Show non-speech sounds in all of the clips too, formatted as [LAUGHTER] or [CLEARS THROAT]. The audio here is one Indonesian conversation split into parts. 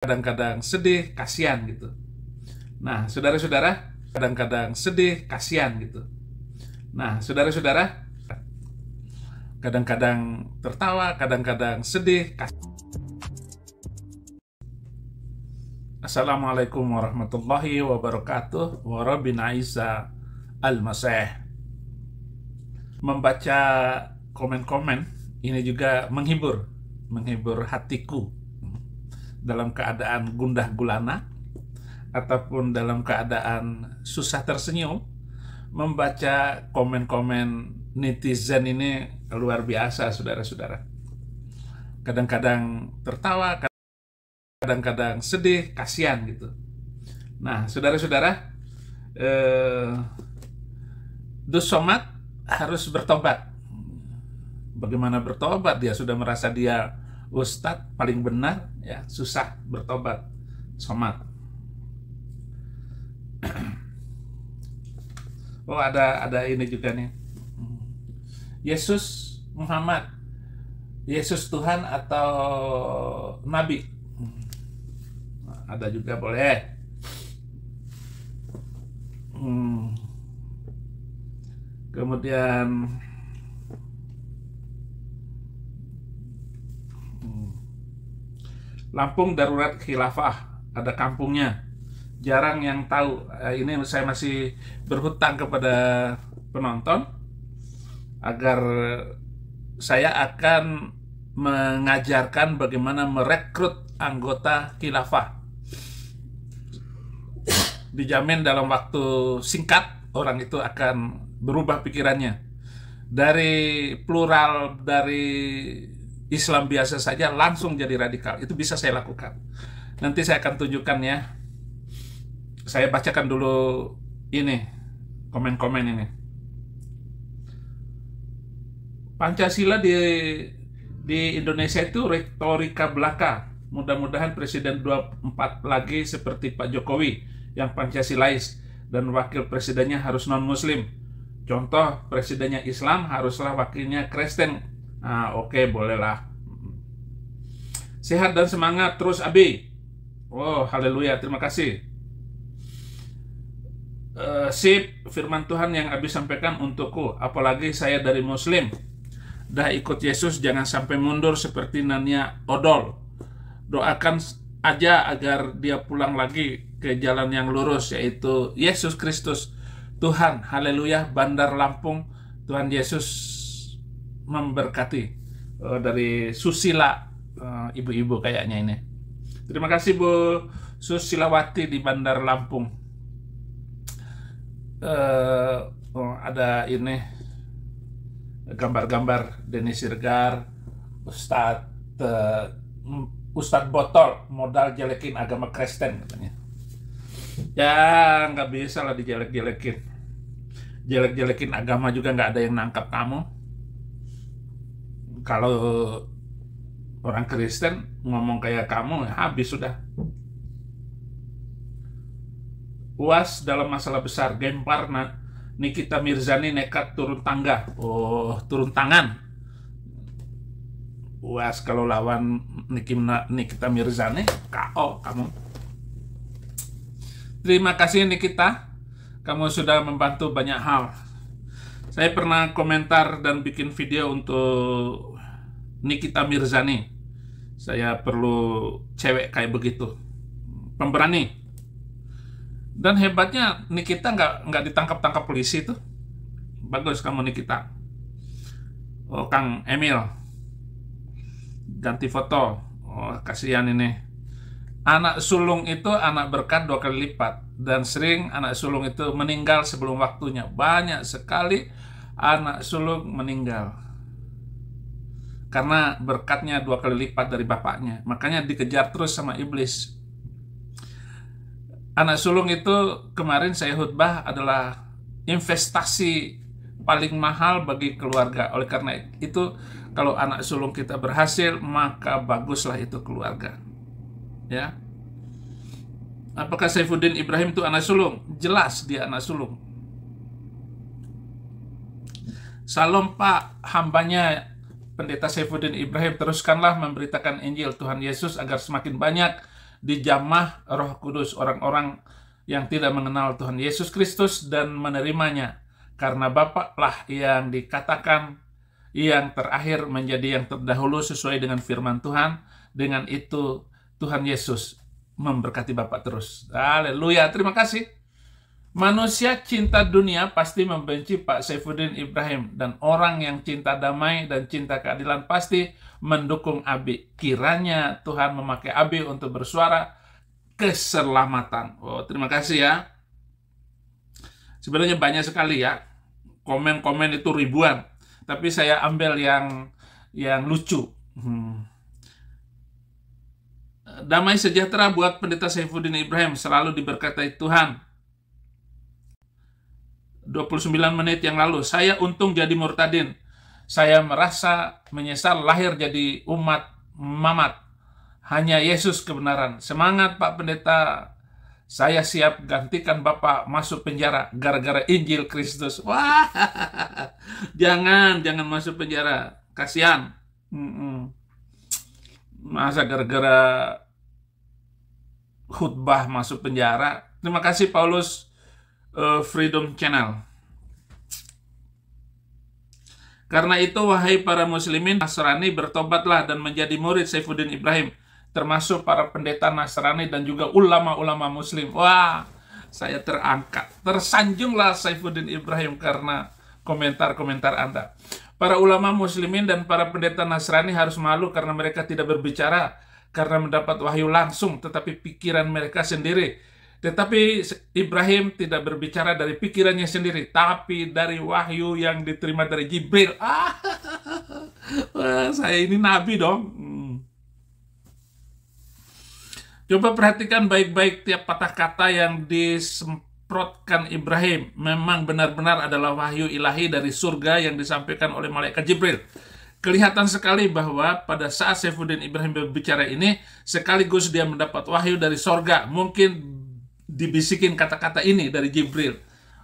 kadang-kadang sedih, kasihan gitu. Nah, saudara-saudara, kadang-kadang sedih, kasihan gitu. Nah, saudara-saudara, kadang-kadang tertawa, kadang-kadang sedih, kasihan. Assalamualaikum warahmatullahi wabarakatuh. Warabin Isa Al-Masih. Membaca komen-komen ini juga menghibur, menghibur hatiku dalam keadaan gundah gulana ataupun dalam keadaan susah tersenyum membaca komen-komen netizen ini luar biasa saudara-saudara kadang-kadang tertawa kadang-kadang sedih kasihan gitu nah saudara-saudara eh, dus harus bertobat bagaimana bertobat dia sudah merasa dia Ustadz paling benar ya susah bertobat somat [CLEARS THROAT] oh ada ada ini juga nih Yesus Muhammad Yesus Tuhan atau Nabi ada juga boleh hmm. kemudian Lampung darurat khilafah, ada kampungnya. Jarang yang tahu. Eh, ini saya masih berhutang kepada penonton agar saya akan mengajarkan bagaimana merekrut anggota khilafah. Dijamin dalam waktu singkat orang itu akan berubah pikirannya. Dari plural dari Islam biasa saja langsung jadi radikal. Itu bisa saya lakukan. Nanti saya akan tunjukkan ya. Saya bacakan dulu ini komen-komen ini. Pancasila di di Indonesia itu retorika belaka. Mudah-mudahan presiden 24 lagi seperti Pak Jokowi yang Pancasilais dan wakil presidennya harus non muslim. Contoh presidennya Islam haruslah wakilnya Kristen Ah, oke, okay, bolehlah. Sehat dan semangat terus, Abi. Oh, haleluya. Terima kasih. Uh, sip, firman Tuhan yang Abi sampaikan untukku. Apalagi saya dari Muslim. Dah ikut Yesus, jangan sampai mundur seperti Nania Odol. Doakan aja agar dia pulang lagi ke jalan yang lurus, yaitu Yesus Kristus. Tuhan, haleluya, Bandar Lampung, Tuhan Yesus memberkati uh, dari Susila eh, ibu-ibu uh, kayaknya ini. Terima kasih Bu Susilawati di Bandar Lampung. Uh, oh, ada ini gambar-gambar Denis Sirgar, Ustadz uh, Ustadz Botol modal jelekin agama Kristen katanya. Ya nggak bisa lah dijelek-jelekin. Jelek-jelekin agama juga nggak ada yang nangkap kamu kalau orang Kristen ngomong kayak kamu habis sudah UAS dalam masalah besar gempar nah Nikita Mirzani nekat turun tangga oh turun tangan UAS kalau lawan Nikita Mirzani KO kamu terima kasih Nikita kamu sudah membantu banyak hal saya pernah komentar dan bikin video untuk Nikita Mirzani. Saya perlu cewek kayak begitu. Pemberani. Dan hebatnya Nikita nggak nggak ditangkap-tangkap polisi itu. Bagus kamu Nikita. Oh, Kang Emil. Ganti foto. Oh, kasihan ini. Anak sulung itu anak berkat dua kali lipat dan sering anak sulung itu meninggal sebelum waktunya. Banyak sekali anak sulung meninggal karena berkatnya dua kali lipat dari bapaknya. Makanya dikejar terus sama iblis. Anak sulung itu kemarin saya khutbah adalah investasi paling mahal bagi keluarga. Oleh karena itu, kalau anak sulung kita berhasil, maka baguslah itu keluarga. Ya. Apakah Saifuddin Ibrahim itu anak sulung? Jelas dia anak sulung Salam Pak, hambanya Pendeta Saifuddin Ibrahim, teruskanlah memberitakan Injil Tuhan Yesus agar semakin banyak dijamah roh kudus orang-orang yang tidak mengenal Tuhan Yesus Kristus dan menerimanya. Karena Bapaklah yang dikatakan yang terakhir menjadi yang terdahulu sesuai dengan firman Tuhan. Dengan itu Tuhan Yesus memberkati Bapak terus. Haleluya. Terima kasih. Manusia cinta dunia pasti membenci Pak Saifuddin Ibrahim dan orang yang cinta damai dan cinta keadilan pasti mendukung Abi. Kiranya Tuhan memakai Abi untuk bersuara keselamatan. Oh, terima kasih ya. Sebenarnya banyak sekali ya. Komen-komen itu ribuan. Tapi saya ambil yang yang lucu. Hmm. Damai sejahtera buat pendeta Saifuddin Ibrahim selalu diberkati Tuhan 29 menit yang lalu, saya untung jadi murtadin. Saya merasa menyesal lahir jadi umat mamat. Hanya Yesus kebenaran. Semangat Pak Pendeta. Saya siap gantikan Bapak masuk penjara gara-gara Injil Kristus. Wah, [LAUGHS] jangan, jangan masuk penjara. kasian Masa gara-gara khutbah masuk penjara. Terima kasih Paulus Eh, Freedom Channel. Karena itu, wahai para muslimin Nasrani, bertobatlah dan menjadi murid Saifuddin Ibrahim, termasuk para pendeta Nasrani dan juga ulama-ulama muslim. Wah, saya terangkat. Tersanjunglah Saifuddin Ibrahim karena komentar-komentar Anda. Para ulama muslimin dan para pendeta Nasrani harus malu karena mereka tidak berbicara, karena mendapat wahyu langsung, tetapi pikiran mereka sendiri tetapi Ibrahim tidak berbicara dari pikirannya sendiri, tapi dari wahyu yang diterima dari Jibril. [LAUGHS] Ah, saya ini nabi dong. Hmm. Coba perhatikan baik-baik tiap patah kata yang disemprotkan Ibrahim. Memang benar-benar adalah wahyu ilahi dari surga yang disampaikan oleh malaikat Jibril kelihatan sekali bahwa pada saat Saifuddin Ibrahim berbicara ini, sekaligus dia mendapat wahyu dari sorga. Mungkin dibisikin kata-kata ini dari Jibril.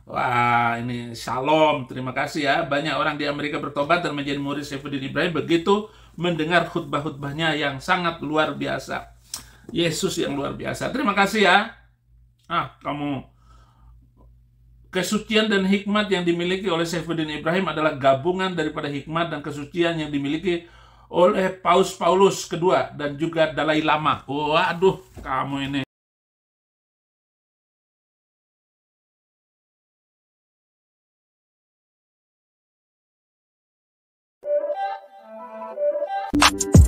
Wah, ini shalom, terima kasih ya. Banyak orang di Amerika bertobat dan menjadi murid Saifuddin Ibrahim begitu mendengar khutbah-khutbahnya yang sangat luar biasa. Yesus yang luar biasa. Terima kasih ya. Ah, kamu Kesucian dan hikmat yang dimiliki oleh Saifuddin Ibrahim adalah gabungan daripada hikmat dan kesucian yang dimiliki oleh Paus Paulus kedua dan juga Dalai Lama. Waduh, kamu ini you.